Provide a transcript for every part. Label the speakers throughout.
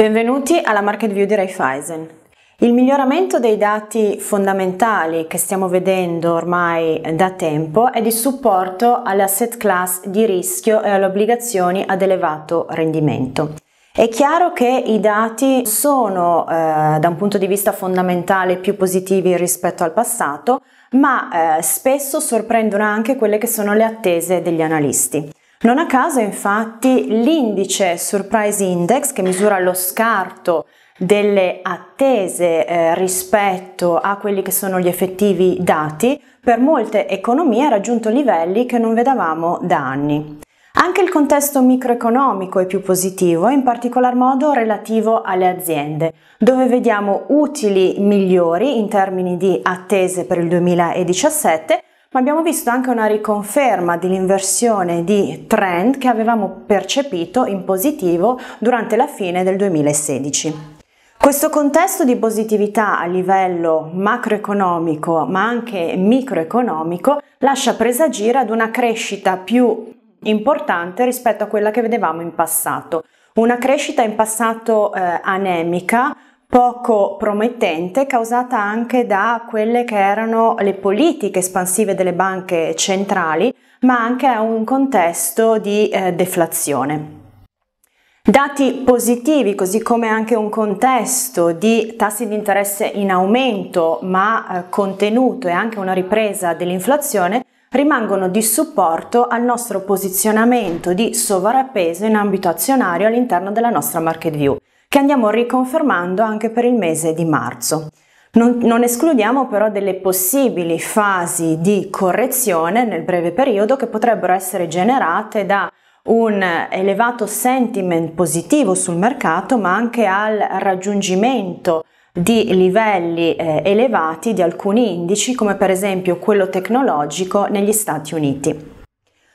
Speaker 1: Benvenuti alla Market View di Raiffeisen. Il miglioramento dei dati fondamentali che stiamo vedendo ormai da tempo è di supporto alle asset class di rischio e alle obbligazioni ad elevato rendimento. È chiaro che i dati sono eh, da un punto di vista fondamentale più positivi rispetto al passato, ma eh, spesso sorprendono anche quelle che sono le attese degli analisti. Non a caso infatti l'indice Surprise Index che misura lo scarto delle attese eh, rispetto a quelli che sono gli effettivi dati, per molte economie ha raggiunto livelli che non vedevamo da anni. Anche il contesto microeconomico è più positivo, in particolar modo relativo alle aziende, dove vediamo utili migliori in termini di attese per il 2017 ma abbiamo visto anche una riconferma dell'inversione di trend che avevamo percepito in positivo durante la fine del 2016. Questo contesto di positività a livello macroeconomico ma anche microeconomico lascia presagire ad una crescita più importante rispetto a quella che vedevamo in passato. Una crescita in passato eh, anemica, poco promettente causata anche da quelle che erano le politiche espansive delle banche centrali, ma anche a un contesto di eh, deflazione. Dati positivi, così come anche un contesto di tassi di interesse in aumento ma eh, contenuto e anche una ripresa dell'inflazione, rimangono di supporto al nostro posizionamento di sovrappeso in ambito azionario all'interno della nostra market view che andiamo riconfermando anche per il mese di marzo. Non, non, escludiamo però delle possibili fasi di correzione nel breve periodo che potrebbero essere generate da un elevato sentiment positivo sul mercato ma anche al raggiungimento di livelli eh, elevati di alcuni indici come per esempio quello tecnologico negli Stati Uniti.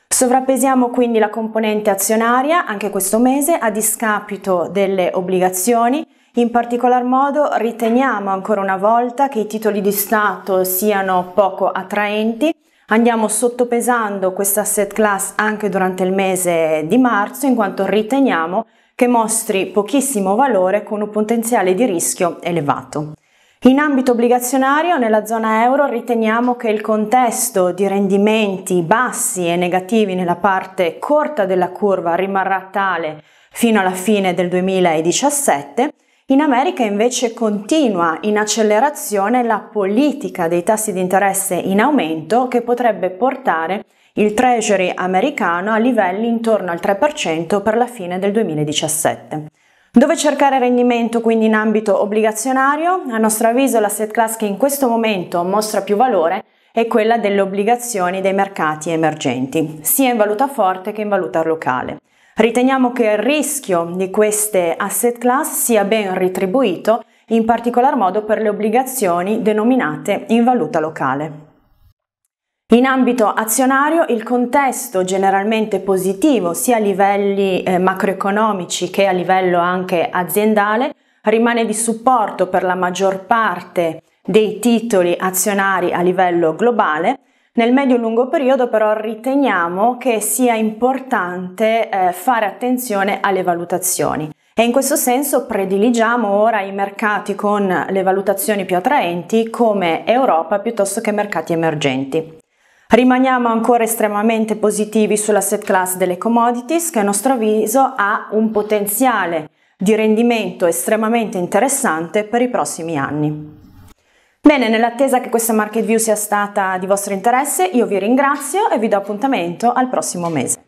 Speaker 1: Sovrappesiamo quindi la componente azionaria anche questo mese a discapito delle obbligazioni. In particolar modo riteniamo ancora una volta che i titoli di Stato siano poco attraenti. Andiamo sottopesando questa asset class anche durante il mese di marzo in quanto riteniamo che mostri pochissimo valore con un potenziale di rischio elevato. In ambito obbligazionario nella zona euro riteniamo che il contesto di rendimenti bassi e negativi nella parte corta della curva rimarrà tale fino alla fine del 2017. In America invece continua in accelerazione la politica dei tassi di interesse in aumento che potrebbe portare il Treasury americano a livelli intorno al 3% per la fine del 2017. Dove cercare rendimento quindi in ambito obbligazionario? A nostro avviso l'asset class che in questo momento mostra più valore è quella delle obbligazioni dei mercati emergenti, sia in valuta forte che in valuta locale. Riteniamo che il rischio di queste asset class sia ben ritribuito, in particolar modo per le obbligazioni denominate in valuta locale. In ambito azionario il contesto generalmente positivo sia a livelli eh, macroeconomici che a livello anche aziendale rimane di supporto per la maggior parte dei titoli azionari a livello globale. Nel medio-lungo e periodo però riteniamo che sia importante eh, fare attenzione alle valutazioni e in questo senso prediligiamo ora i mercati con le valutazioni più attraenti come Europa piuttosto che mercati emergenti. Rimaniamo ancora estremamente positivi sulla set class delle commodities che a nostro avviso ha un potenziale di rendimento estremamente interessante per i prossimi anni. Bene, nell'attesa che questa market view sia stata di vostro interesse, io vi ringrazio e vi do appuntamento al prossimo mese.